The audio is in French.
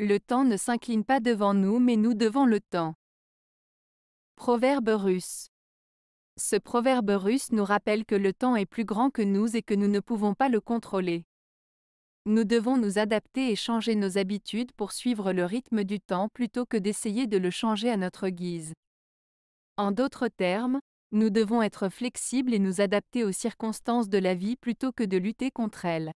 Le temps ne s'incline pas devant nous mais nous devant le temps. Proverbe russe. Ce proverbe russe nous rappelle que le temps est plus grand que nous et que nous ne pouvons pas le contrôler. Nous devons nous adapter et changer nos habitudes pour suivre le rythme du temps plutôt que d'essayer de le changer à notre guise. En d'autres termes, nous devons être flexibles et nous adapter aux circonstances de la vie plutôt que de lutter contre elles.